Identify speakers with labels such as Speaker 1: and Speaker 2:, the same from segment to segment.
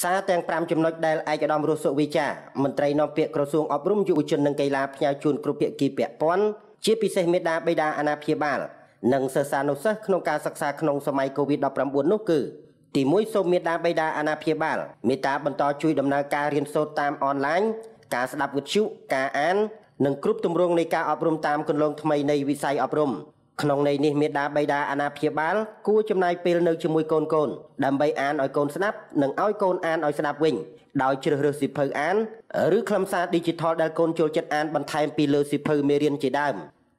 Speaker 1: សារទាំង5ចំណុចដែលឯកឧត្តមរស់សុវិចាមន្ត្រីនាំពាក្យក្រសួងអប់រំយុវជននិងកីឡាផ្ញើជូនគ្រប់ភាគីពាក់ព័ន្ធជាពិសេសមេដាបេដាអាណាព្យាបាល និងសិស្សានុសិស្សក្នុងការសិក្សាក្នុងសម័យ COVID-19 នោះគឺទី1សូមមេដាបេដាអាណាព្យាបាលមេតាបន្តជួយដំណើរការរៀនសូត្រតាមអនឡាញការស្ដាប់វិទ្យុការអាននិងគ្រប់ទម្រង់នៃការអប់រំតាមគន្លងថ្មីនៃវិស័យអប់រំក្នុងន័យនេះមេដាបៃតាអាណាព្យាបាល គួរចំណាយពេលនៅជាមួយកូនកូនដើម្បីអានឲ្យកូនស្ដាប់និងឲ្យកូនអានឲ្យស្ដាប់វិញ ដោយជ្រើសរើសសៀវភៅអានឬខ្លឹមសារ Digital ដែលកូនចូលចិត្តអានបន្ថែមពីលើសៀវភៅមេរៀនជាដើម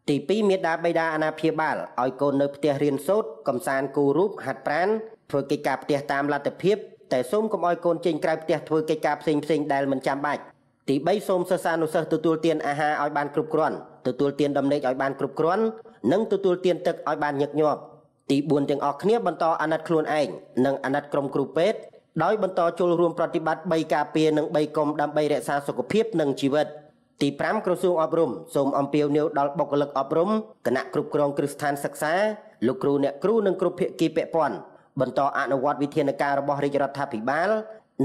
Speaker 1: ទី2មេដាបៃតាអាណាព្យាបាលឲ្យកូននៅផ្ទះរៀនសូត្រកំសាន្តគូរូបហាត់ប្រាណធ្វើកិច្ចការផ្ទះតាមលទ្ធភាពតែសូមកុំឲ្យកូនចេញក្រៅផ្ទះធ្វើកិច្ចការផ្សេងផ្សេងដែលមិនចាំបាច់ទី3សូមសិស្សានុសិស្សទទួលទានអាហារឲ្យបានគ្រប់គ្រាន់ទទួលទានដំណេកឲ្យបានគ្រប់គ្រាន់និងទទួលទានទឹកឲ្យបានញឹកញាប់ទី4ទាំងអស់គ្នាបន្តអាណិតខ្លួនឯងនិងអាណិតក្រុមគ្រូពេទ្យដោយបន្តចូលរួមប្រតិបត្តិ3ការពារនិង3កុំដើម្បី រក្សាសុខភាពនិងជីវិតទី5ក្រសួងអប់រំសូមអំពាវនាវដល់បុគ្គលិកអប់រំគណៈគ្រប់គ្រងគ្រឹះស្ថានសិក្សាលោកគ្រូអ្នកគ្រូនិងគ្រប់ភាគីពាក់ព័ន្ធបន្តអនុវត្តវិធានការរបស់រាជរដ្ឋាភិបាល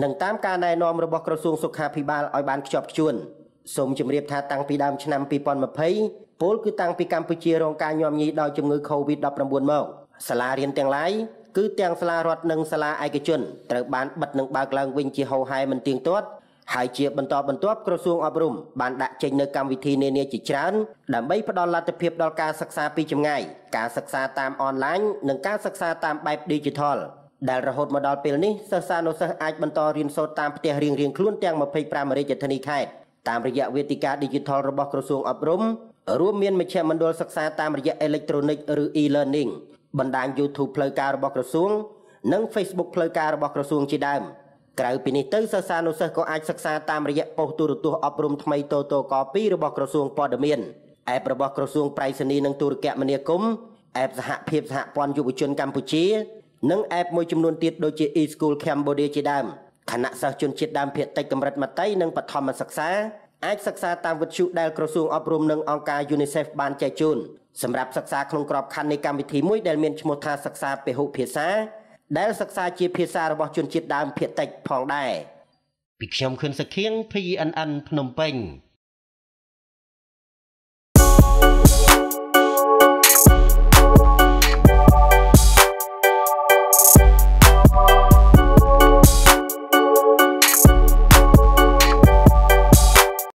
Speaker 1: និងតាមការណែនាំរបស់ក្រសួងសុខាភិបាលឲ្យបានខ្ជាប់ខ្ជួនសូមជម្រាបថាតាំងពីដើមឆ្នាំ2020ពលគឺតាំងពីកម្ពុជារងការញោមញីដោយជំងឺ Covid-19 មកសាលារៀនទាំងឡាយគឺទាំងសាលារដ្ឋនិងសាលាឯកជនត្រូវបានបិទនិងបើកឡើងវិញជាហូរហែមិនទៀងទាត់ហើយជាបន្តបន្ទាប់ក្រសួងអប់រំបានដាក់ចេញនូវកម្មវិធីនានាជាច្រើនដើម្បីផ្តល់លទ្ធភាពដល់ការសិក្សាពីចម្ងាយការសិក្សាតាមអនឡាញនិងការសិក្សាតាមបែប Digital ដែលរហូតមកដល់ពេលនេះសិស្សានុសិស្សអាចបន្តរៀនសូត្រតាមផ្ទះរៀងៗខ្លួនទាំង25រាជធានីខេត្តតាមរយៈវេទិកា Digital របស់ក្រសួងអប់រំរួមមានមជ្ឈមណ្ឌលសិក្សាតាមរយៈអេເລັກត្រូនិកឬ e-learning បណ្ដាញ YouTube ផ្លូវការរបស់ក្រសួងនិង Facebook ផ្លូវការរបស់ក្រសួងជាដើមក្រៅពីនេះទៅសិស្សានុសិស្សក៏អាចសិក្សាតាមរយៈប៉ុស្តិ៍ទូរទស្សន៍អប់រំថ្មីតូតូក2របស់ក្រសួងព័ត៌មានអេបរបស់ក្រសួងប្រៃសណីនិងទូរគមនាគមន៍អេបសហភាពសហព័ន្ធយុវជនកម្ពុជានិងអេបមួយចំនួនទៀតដូចជា eSchool Cambodia ជាដើមគណៈសិស្សជនជាតិដើមភាគតិចកម្រិតមត្តេយ្យនិងបឋមសិក្សាអាចសិក្សាតាមវិទ្យុដែលក្រសួងអប់រំនិងអង្គការ UNICEF បានចែកជូនសម្រាប់សិក្សាក្នុងក្របខ័ណ្ឌនៃកម្មវិធីមួយដែលមានឈ្មោះថាសិក្សាពហុភាសាដែលសិក្សាជាភាសារបស់ជនជាតិដើមភាគតិចផងដែរពីខ្ញុំខឿនសុខៀង PNN ភ្នំពេញ